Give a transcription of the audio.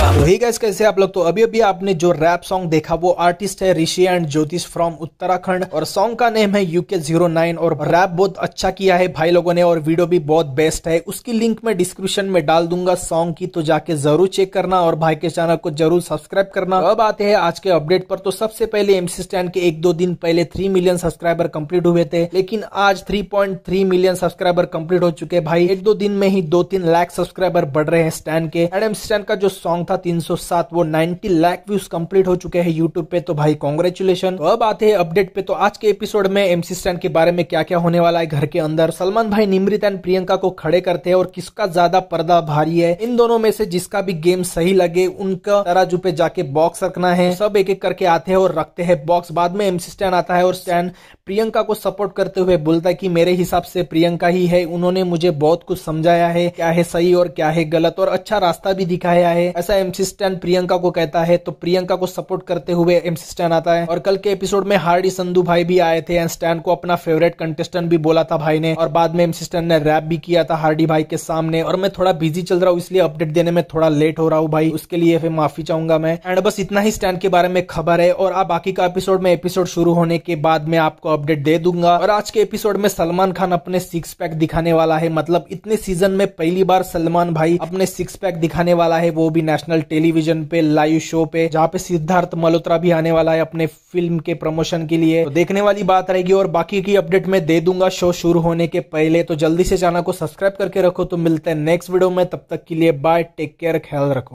होगा तो, गैस कैसे आप लोग तो अभी अभी आपने जो रैप सॉन्ग देखा वो आर्टिस्ट है ऋषि एंड ज्योतिष फ्रॉम उत्तराखंड और सॉन्ग का नेम है यूके जीरो नाइन और रैप बहुत अच्छा किया है भाई लोगों ने और वीडियो भी बहुत बेस्ट है उसकी लिंक मैं डिस्क्रिप्शन में डाल दूंगा सॉन्ग की तो जाके जरूर चेक करना और भाई के चैनल को जरूर सब्सक्राइब करना तो अब आते हैं आज के अपडेट पर तो सबसे पहले एमसी स्टैंड के एक दो दिन पहले थ्री मिलियन सब्सक्राइबर कंप्लीट हुए थे लेकिन आज three point three million subscriber complete हो चुके भाई एक दो दिन में ही दो तीन लाख सब्सक्राइबर बढ़ रहे हैं स्टैंड के एंड एमसी स्टैंड का जो सॉन्ग था 307 वो 90 लाख व्यूज कंप्लीट हो चुके हैं यूट्यूब पे तो भाई कॉन्ग्रेचुलेशन तो अब आते हैं अपडेट पे तो आज के एपिसोड में एमसी स्टैंड के बारे में क्या क्या होने वाला है घर के अंदर सलमान भाई निमृत एंड प्रियंका को खड़े करते हैं और किसका ज्यादा पर्दा भारी है इन दोनों में से जिसका भी गेम सही लगे उनका तराजू पे जाके बॉक्स रखना है सब एक एक करके आते हैं और रखते हैं बॉक्स बाद में एमसी स्टैंड आता है और स्टैंड प्रियंका को सपोर्ट करते हुए बोलता है कि मेरे हिसाब से प्रियंका ही है उन्होंने मुझे बहुत कुछ समझाया है क्या है सही और क्या है गलत और अच्छा रास्ता भी दिखाया है ऐसा एमसिस्टन प्रियंका को कहता है तो प्रियंका को सपोर्ट करते हुए एमसिस्टन आता है और कल के एपिसोड में हार्डी संधु भाई भी आए थे एंड स्टैन को अपना फेवरेट कंटेस्टेंट भी बोला था भाई ने और बाद में एमसिस्टन ने रैप भी किया था हार्डी भाई के सामने और मैं थोड़ा बिजी चल रहा हूँ इसलिए अपडेट देने में थोड़ा लेट हो रहा हूँ भाई उसके लिए फिर माफी चाहूंगा मैं एंड बस इतना ही स्टैंड के बारे में खबर है और आप बाकी का एपिसोड में एपिसोड शुरू होने के बाद में आपको अपडेट दे दूंगा और आज के एपिसोड में सलमान खान अपने सिक्स पैक दिखाने वाला है मतलब इतने सीजन में पहली बार सलमान भाई अपने सिक्स पैक दिखाने वाला है वो भी नेशनल नेशनल टेलीविजन पे लाइव शो पे जहाँ पे सिद्धार्थ मल्होत्रा भी आने वाला है अपने फिल्म के प्रमोशन के लिए तो देखने वाली बात रहेगी और बाकी की अपडेट मैं दे दूंगा शो शुरू होने के पहले तो जल्दी से चैनल को सब्सक्राइब करके रखो तो मिलते हैं नेक्स्ट वीडियो में तब तक के लिए बाय टेक केयर ख्याल रखो